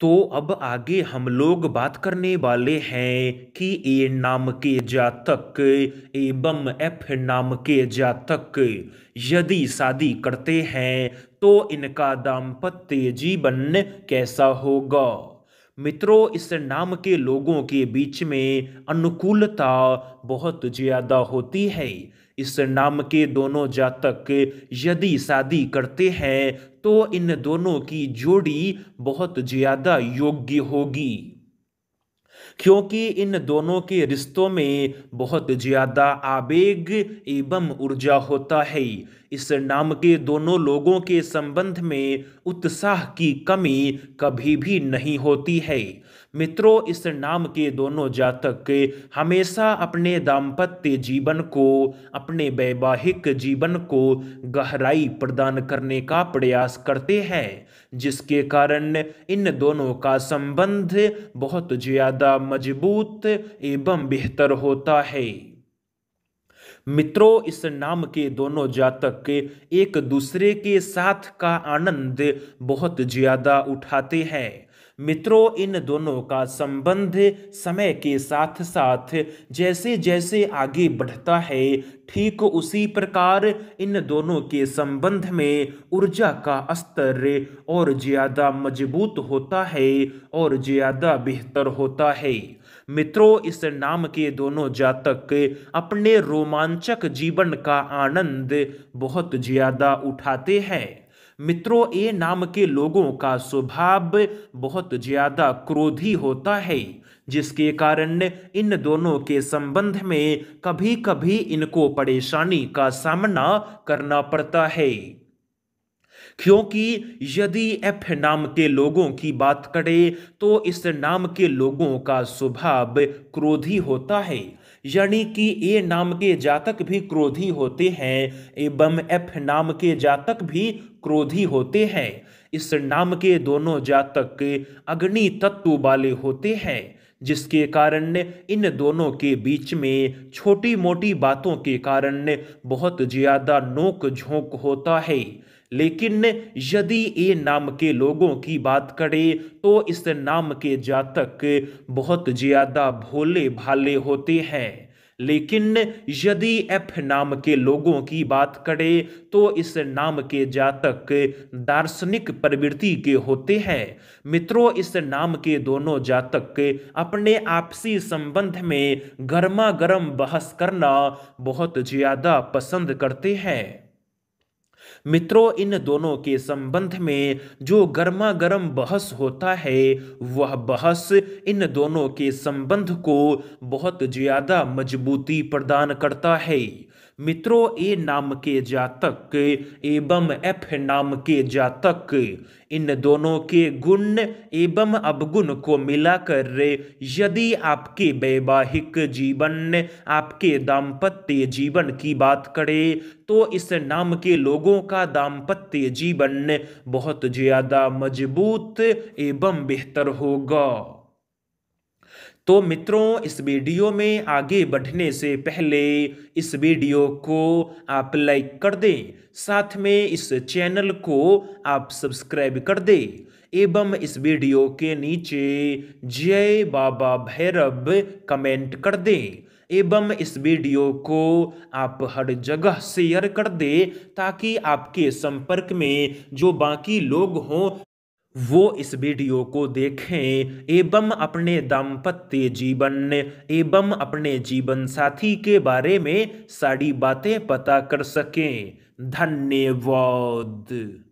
तो अब आगे हम लोग बात करने वाले हैं कि ए नाम के जातक एवं एफ नाम के जातक यदि शादी करते हैं तो इनका दाम्पत्य जीवन कैसा होगा मित्रों इस नाम के लोगों के बीच में अनुकूलता बहुत ज़्यादा होती है इस नाम के दोनों जातक यदि शादी करते हैं तो इन दोनों की जोड़ी बहुत ज़्यादा योग्य होगी क्योंकि इन दोनों के रिश्तों में बहुत ज़्यादा आवेग एवं ऊर्जा होता है इस नाम के दोनों लोगों के संबंध में उत्साह की कमी कभी भी नहीं होती है मित्रों इस नाम के दोनों जातक हमेशा अपने दाम्पत्य जीवन को अपने वैवाहिक जीवन को गहराई प्रदान करने का प्रयास करते हैं जिसके कारण इन दोनों का संबंध बहुत ज़्यादा मजबूत एवं बेहतर होता है मित्रों इस नाम के दोनों जातक एक दूसरे के साथ का आनंद बहुत ज़्यादा उठाते हैं मित्रों इन दोनों का संबंध समय के साथ साथ जैसे जैसे आगे बढ़ता है ठीक उसी प्रकार इन दोनों के संबंध में ऊर्जा का स्तर और ज़्यादा मजबूत होता है और ज़्यादा बेहतर होता है मित्रों इस नाम के दोनों जातक अपने रोमांचक जीवन का आनंद बहुत ज़्यादा उठाते हैं मित्रों ए नाम के लोगों का स्वभाव बहुत ज्यादा क्रोधी होता है जिसके कारण इन दोनों के संबंध में कभी कभी इनको परेशानी का सामना करना पड़ता है क्योंकि यदि एफ नाम के लोगों की बात करें तो इस नाम के लोगों का स्वभाव क्रोधी होता है यानी कि ए नाम के जातक भी क्रोधी होते हैं एवं एफ नाम के जातक भी क्रोधी होते हैं इस नाम के दोनों जातक अग्नि तत्व वाले होते हैं जिसके कारण इन दोनों के बीच में छोटी मोटी बातों के कारण बहुत ज़्यादा नोक झोंक होता है लेकिन यदि ये नाम के लोगों की बात करें तो इस नाम के जातक बहुत ज़्यादा भोले भाले होते हैं लेकिन यदि एफ नाम के लोगों की बात करें तो इस नाम के जातक दार्शनिक प्रवृत्ति के होते हैं मित्रों इस नाम के दोनों जातक अपने आपसी संबंध में गर्मा गर्म बहस करना बहुत ज़्यादा पसंद करते हैं मित्रों इन दोनों के संबंध में जो गर्मा गर्म बहस होता है वह बहस इन दोनों के संबंध को बहुत ज़्यादा मजबूती प्रदान करता है मित्रों ए नाम के जातक एवं एफ नाम के जातक इन दोनों के गुण एवं अवगुण को मिलाकर यदि आपके वैवाहिक जीवन आपके दाम्पत्य जीवन की बात करें तो इस नाम के लोगों का दाम्पत्य जीवन बहुत ज़्यादा मजबूत एवं बेहतर होगा तो मित्रों इस वीडियो में आगे बढ़ने से पहले इस वीडियो को आप लाइक कर दें साथ में इस चैनल को आप सब्सक्राइब कर दें एवं इस वीडियो के नीचे जय बाबा भैरव कमेंट कर दें एवं इस वीडियो को आप हर जगह शेयर कर दें ताकि आपके संपर्क में जो बाकी लोग हों वो इस वीडियो को देखें एवं अपने दाम्पत्य जीवन एवं अपने जीवन साथी के बारे में सारी बातें पता कर सकें धन्यवाद